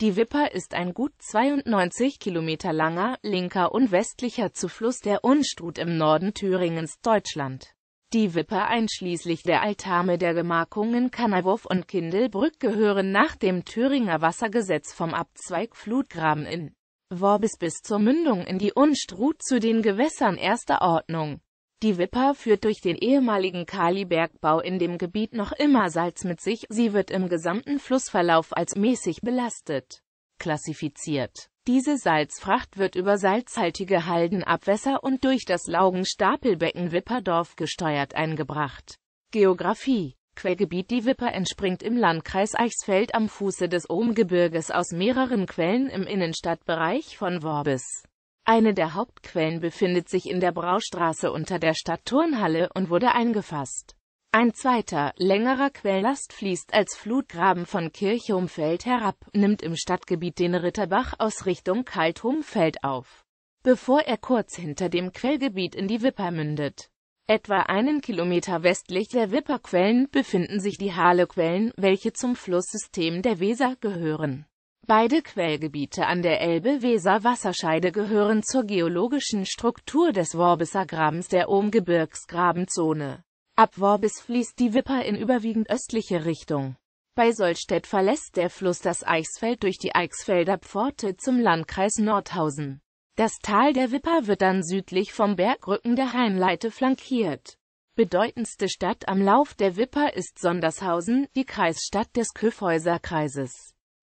Die Wipper ist ein gut 92 Kilometer langer, linker und westlicher Zufluss der Unstrut im Norden Thüringens, Deutschland. Die Wipper einschließlich der Altame der Gemarkungen Kannerwurf und Kindelbrück gehören nach dem Thüringer Wassergesetz vom Abzweig Flutgraben in Worbis bis zur Mündung in die Unstrut zu den Gewässern erster Ordnung. Die Wipper führt durch den ehemaligen Kalibergbau in dem Gebiet noch immer Salz mit sich, sie wird im gesamten Flussverlauf als mäßig belastet klassifiziert. Diese Salzfracht wird über salzhaltige Haldenabwässer und durch das Laugenstapelbecken Wipperdorf gesteuert eingebracht. Geografie Quellgebiet Die Wipper entspringt im Landkreis Eichsfeld am Fuße des Ohmgebirges aus mehreren Quellen im Innenstadtbereich von Worbes. Eine der Hauptquellen befindet sich in der Braustraße unter der Stadtturnhalle und wurde eingefasst. Ein zweiter, längerer Quelllast fließt als Flutgraben von Kirchhumfeld herab, nimmt im Stadtgebiet den Ritterbach aus Richtung Kalthumfeld auf, bevor er kurz hinter dem Quellgebiet in die Wipper mündet. Etwa einen Kilometer westlich der Wipperquellen befinden sich die Halequellen, welche zum Flusssystem der Weser gehören. Beide Quellgebiete an der Elbe-Weser-Wasserscheide gehören zur geologischen Struktur des Worbisser Grabens der Ohmgebirgsgrabenzone. Ab Worbis fließt die Wipper in überwiegend östliche Richtung. Bei Solstedt verlässt der Fluss das Eichsfeld durch die Eichsfelder Pforte zum Landkreis Nordhausen. Das Tal der Wipper wird dann südlich vom Bergrücken der Hainleite flankiert. Bedeutendste Stadt am Lauf der Wipper ist Sondershausen, die Kreisstadt des Kyffhäuser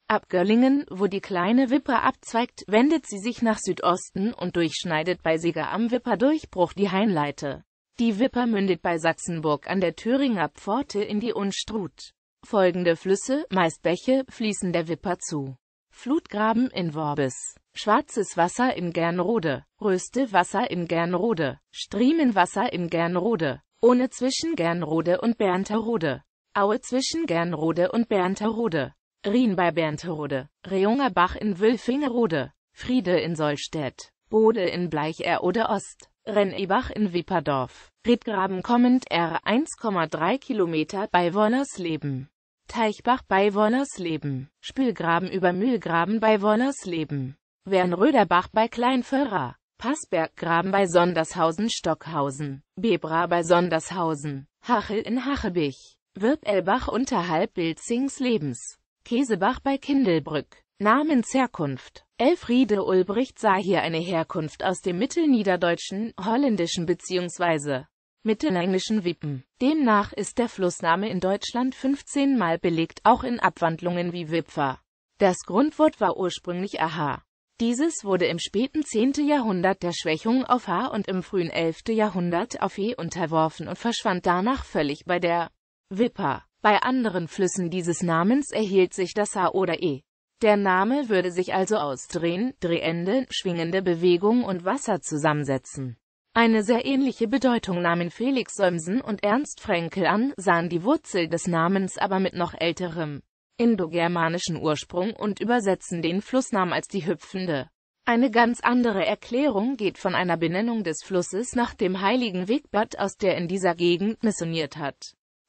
Ab Göllingen, wo die kleine Wipper abzweigt, wendet sie sich nach Südosten und durchschneidet bei Seger am Wipperdurchbruch die Hainleite. Die Wipper mündet bei Sachsenburg an der Thüringer Pforte in die Unstrut. Folgende Flüsse, meist Bäche, fließen der Wipper zu. Flutgraben in Worbes. Schwarzes Wasser in Gernrode, Röste Wasser in Gernrode, Striemenwasser in Gernrode, ohne zwischen Gernrode und Bernterode, Aue zwischen Gernrode und Bernterode, Rien bei Bernterode, Reunger Bach in Wülfingerode, Friede in Sollstedt, Bode in Bleicher oder Ost, Rennebach in Wipperdorf, Riedgraben kommend R 1,3 Kilometer bei Wollersleben. Teichbach bei Wollersleben, Spülgraben über Mühlgraben bei Wollersleben, Wernröderbach bei Kleinförrer, Passberggraben bei Sondershausen-Stockhausen, Bebra bei Sondershausen, Hachel in Hachebich, Wirbelbach unterhalb Bilzingslebens, Käsebach bei Kindelbrück. Namensherkunft Elfriede Ulbricht sah hier eine Herkunft aus dem mittelniederdeutschen, holländischen bzw. mittelenglischen Wippen. Demnach ist der Flussname in Deutschland 15 Mal belegt, auch in Abwandlungen wie Wipfer. Das Grundwort war ursprünglich Aha. Dieses wurde im späten 10. Jahrhundert der Schwächung auf H und im frühen 11. Jahrhundert auf E unterworfen und verschwand danach völlig bei der Wipper. Bei anderen Flüssen dieses Namens erhielt sich das A oder E. Der Name würde sich also aus Drehen, Drehende, schwingende Bewegung und Wasser zusammensetzen. Eine sehr ähnliche Bedeutung nahmen Felix Solmsen und Ernst Fränkel an, sahen die Wurzel des Namens aber mit noch älterem indogermanischen Ursprung und übersetzen den Flussnamen als die Hüpfende. Eine ganz andere Erklärung geht von einer Benennung des Flusses nach dem heiligen Wegbad aus, der in dieser Gegend missioniert hat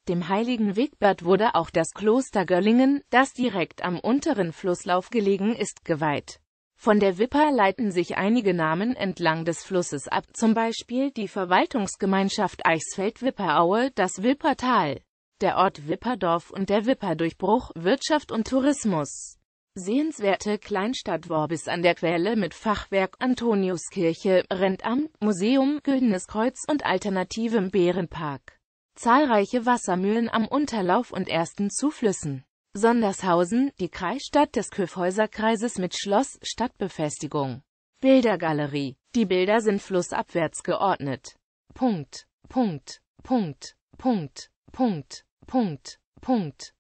dem heiligen Wigbert wurde auch das Kloster Göllingen, das direkt am unteren Flusslauf gelegen ist, geweiht. Von der Wipper leiten sich einige Namen entlang des Flusses ab, zum Beispiel die Verwaltungsgemeinschaft Eichsfeld-Wipperaue, das Wippertal, der Ort Wipperdorf und der Wipperdurchbruch, Wirtschaft und Tourismus. Sehenswerte Kleinstadt Worbis an der Quelle mit Fachwerk, Antoniuskirche, Rentamt, Museum, Güldenes Kreuz und alternativem Bärenpark zahlreiche Wassermühlen am Unterlauf und ersten Zuflüssen. Sondershausen, die Kreisstadt des Köfhäuserkreises mit Schloss, Stadtbefestigung. Bildergalerie. Die Bilder sind flussabwärts geordnet. Punkt, Punkt, Punkt, Punkt, Punkt, Punkt, Punkt.